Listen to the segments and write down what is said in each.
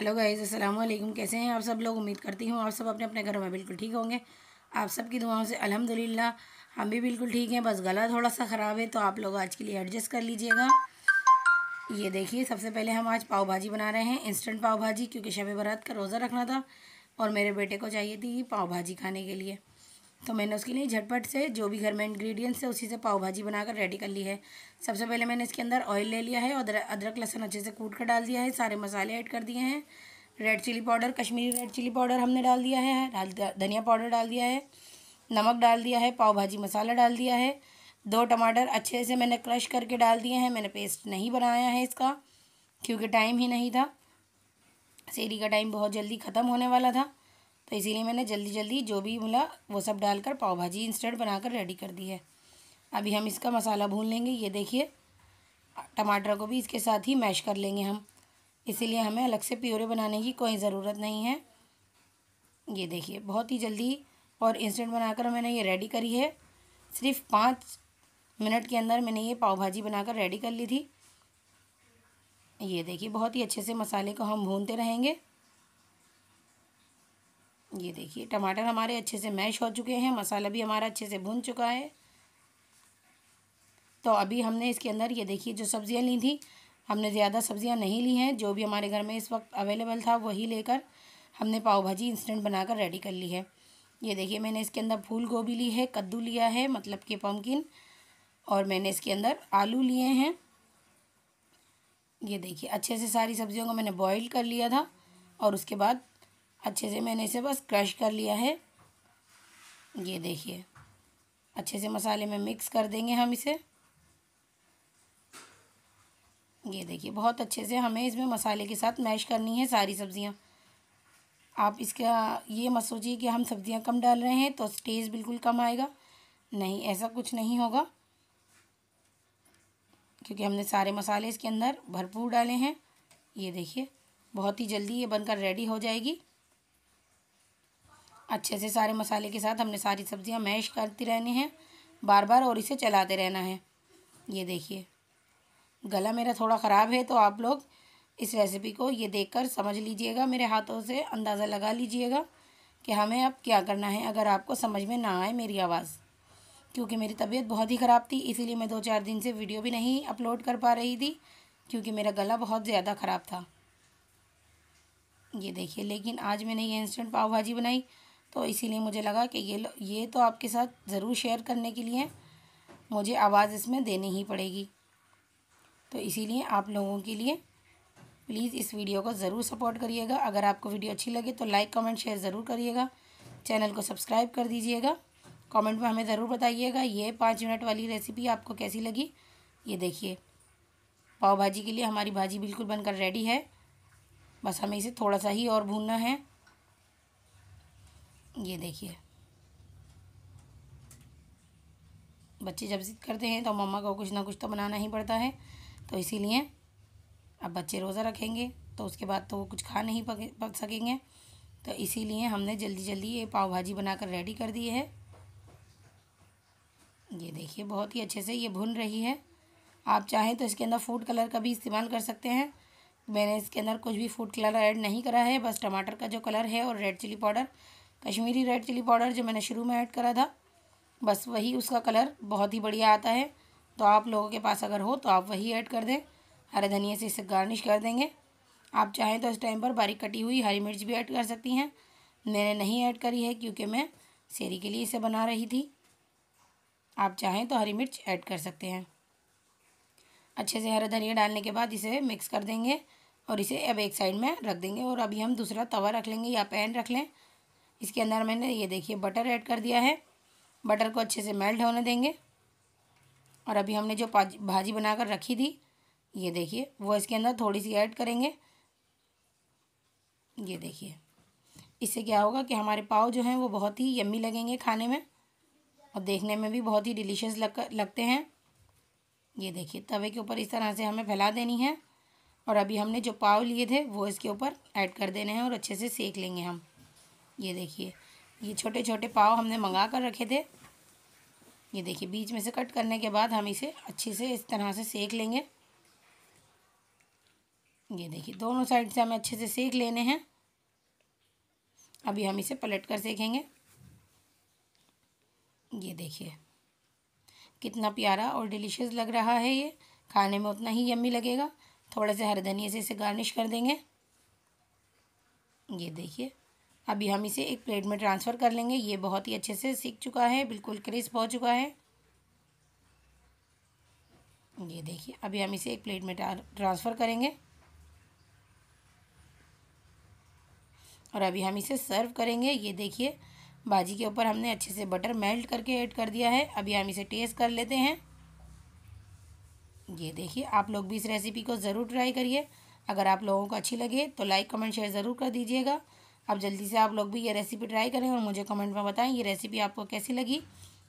hello guys वालेकुम कैसे हैं आप सब लोग उम्मीद करती हूँ आप सब अपने अपने घरों में बिल्कुल ठीक होंगे आप सब की दुआओं से अल्हम्दुलिल्लाह हम भी बिल्कुल ठीक हैं बस गला थोड़ा सा ख़राब है तो आप लोग आज के लिए एडजस्ट कर लीजिएगा ये देखिए सबसे पहले हम आज पाव भाजी बना रहे हैं इंस्टेंट पाव भाजी क्योंकि शब बरात का रोज़ा रखना था और मेरे बेटे को चाहिए थी पाव भाजी खाने के लिए तो मैंने उसके लिए झटपट से जो भी घर में इंग्रेडिएंट्स है उसी से पाव भाजी बनाकर रेडी कर ली है सबसे पहले मैंने इसके अंदर ऑयल ले लिया है और अदरक लहसन अच्छे से कूट कर डाल दिया है सारे मसाले ऐड कर दिए हैं red chilli powder Kashmiri red chilli powder हमने डाल दिया है धनिया पाउडर डाल दिया है नमक डाल दिया है पाव भाजी मसाला डाल दिया है दो टमाटर अच्छे से मैंने क्रश करके डाल दिए हैं मैंने पेस्ट नहीं बनाया है इसका क्योंकि टाइम ही नहीं था सेरी का टाइम बहुत जल्दी ख़त्म होने वाला था तो इसीलिए मैंने जल्दी जल्दी जो भी मिला वो सब डालकर पाव भाजी इंस्टेंट बनाकर रेडी कर दी है अभी हम इसका मसाला भून लेंगे ये देखिए टमाटर को भी इसके साथ ही मैश कर लेंगे हम इसीलिए हमें अलग से प्योरे बनाने की कोई ज़रूरत नहीं है ये देखिए बहुत ही जल्दी और इंस्टेंट बनाकर मैंने ये रेडी करी है सिर्फ पाँच मिनट के अंदर मैंने ये पाव भाजी बनाकर रेडी कर ली थी ये देखिए बहुत ही अच्छे से मसाले को हम भूनते रहेंगे ये देखिए टमाटर हमारे अच्छे से मैश हो चुके हैं मसाला भी हमारा अच्छे से भुन चुका है तो अभी हमने इसके अंदर ये देखिए जो सब्ज़ियाँ ली थी हमने ज़्यादा सब्ज़ियाँ नहीं ली हैं जो भी हमारे घर में इस वक्त अवेलेबल था वही लेकर हमने पाव भाजी इंस्टेंट बनाकर रेडी कर ली है ये देखिए मैंने इसके अंदर फूल गोभी ली है कद्दू लिया है मतलब कि पम्पकिन और मैंने इसके अंदर आलू लिए हैं ये देखिए अच्छे से सारी सब्जियों को मैंने बॉईल कर लिया था और उसके बाद अच्छे से मैंने इसे बस क्रश कर लिया है ये देखिए अच्छे से मसाले में मिक्स कर देंगे हम इसे ये देखिए बहुत अच्छे से हमें इसमें मसाले के साथ मैश करनी है सारी सब्ज़ियाँ आप इसका ये मत सोचिए कि हम सब्ज़ियाँ कम डाल रहे हैं तो टेस्ट बिल्कुल कम आएगा नहीं ऐसा कुछ नहीं होगा क्योंकि हमने सारे मसाले इसके अंदर भरपूर डाले हैं ये देखिए बहुत ही जल्दी ये बनकर रेडी हो जाएगी अच्छे से सारे मसाले के साथ हमने सारी सब्ज़ियाँ मैश करती रहनी है बार बार और इसे चलाते रहना है ये देखिए गला मेरा थोड़ा ख़राब है तो आप लोग इस रेसिपी को ये देखकर समझ लीजिएगा मेरे हाथों से अंदाज़ा लगा लीजिएगा कि हमें अब क्या करना है अगर आपको समझ में ना आए मेरी आवाज़ क्योंकि मेरी तबीयत बहुत ही ख़राब थी इसीलिए मैं दो चार दिन से वीडियो भी नहीं अपलोड कर पा रही थी क्योंकि मेरा गला बहुत ज़्यादा ख़राब था ये देखिए लेकिन आज मैंने ये इंस्टेंट पाव भाजी बनाई तो इसीलिए मुझे लगा कि ये ये तो आपके साथ ज़रूर शेयर करने के लिए मुझे आवाज़ इसमें देनी ही पड़ेगी तो इसीलिए आप लोगों के लिए प्लीज़ इस वीडियो को ज़रूर सपोर्ट करिएगा अगर आपको वीडियो अच्छी लगे तो लाइक कमेंट शेयर ज़रूर करिएगा चैनल को सब्सक्राइब कर दीजिएगा कमेंट में हमें ज़रूर बताइएगा ये पाँच मिनट वाली रेसिपी आपको कैसी लगी ये देखिए पाव भाजी के लिए हमारी भाजी बिल्कुल बनकर रेडी है बस हमें इसे थोड़ा सा ही और भूनना है ये देखिए बच्चे जब जिद करते हैं तो मम्मा को कुछ ना कुछ तो बनाना ही पड़ता है तो इसीलिए अब बच्चे रोज़ा रखेंगे तो उसके बाद तो वो कुछ खा नहीं पक, सकेंगे तो इसीलिए हमने जल्दी जल्दी ये पाव भाजी बनाकर रेडी कर दी है ये देखिए बहुत ही अच्छे से ये भुन रही है आप चाहें तो इसके अंदर फूड कलर का भी इस्तेमाल कर सकते हैं मैंने इसके अंदर कुछ भी फूड कलर ऐड नहीं करा है बस टमाटर का जो कलर है और red chilli powder Kashmiri red chilli powder जो मैंने शुरू में ऐड करा था बस वही उसका कलर बहुत ही बढ़िया आता है तो आप लोगों के पास अगर हो तो आप वही ऐड कर दें हरे धनिया से इसे गार्निश कर देंगे आप चाहें तो इस टाइम पर बारीक कटी हुई हरी मिर्च भी ऐड कर सकती हैं मैंने नहीं ऐड करी है क्योंकि मैं सेरी के लिए इसे बना रही थी आप चाहें तो हरी मिर्च ऐड कर सकते हैं अच्छे से हरा धनिया डालने के बाद इसे मिक्स कर देंगे और इसे अब एक साइड में रख देंगे और अभी हम दूसरा तवा रख लेंगे या पैन रख लें इसके अंदर मैंने ये देखिए बटर ऐड कर दिया है बटर को अच्छे से मेल्ट होने देंगे और अभी हमने जो भाजी बनाकर रखी थी ये देखिए वो इसके अंदर थोड़ी सी ऐड करेंगे ये देखिए इससे क्या होगा कि हमारे पाव जो हैं वो बहुत ही यम्मी लगेंगे खाने में और देखने में भी बहुत ही डिलीशियस लग लगते हैं ये देखिए तवे के ऊपर इस तरह से हमें फैला देनी है और अभी हमने जो पाव लिए थे वो इसके ऊपर ऐड कर देने हैं और अच्छे से सेक लेंगे हम ये देखिए ये छोटे छोटे पाव हमने मंगा कर रखे थे ये देखिए बीच में से कट करने के बाद हम इसे अच्छे से इस तरह से सेक लेंगे ये देखिए दोनों साइड से हमें अच्छे से सेक लेने हैं अभी हम इसे पलट कर सेकेंगे ये देखिए कितना प्यारा और डिलीशियस लग रहा है ये खाने में उतना ही यम्मी लगेगा थोड़ा से धनिया से इसे गार्निश कर देंगे ये देखिए अभी हम इसे एक प्लेट में ट्रांसफ़र कर लेंगे ये बहुत ही अच्छे से सीख चुका है बिल्कुल क्रिस्प हो चुका है ये देखिए अभी हम इसे एक प्लेट में ट्रांसफ़र करेंगे और अभी हम इसे सर्व करेंगे ये देखिए भाजी के ऊपर हमने अच्छे से बटर मेल्ट करके ऐड कर दिया है अभी हम इसे टेस्ट कर लेते हैं ये देखिए आप लोग भी इस रेसिपी को ज़रूर ट्राई करिए अगर आप लोगों को अच्छी लगे तो लाइक कमेंट शेयर ज़रूर कर दीजिएगा अब जल्दी से आप लोग भी ये रेसिपी ट्राई करें और मुझे कमेंट में बताएं ये रेसिपी आपको कैसी लगी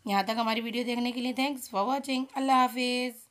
यहाँ तक हमारी वीडियो देखने के लिए थैंक्स फॉर वॉचिंग अल्लाह हाफिज़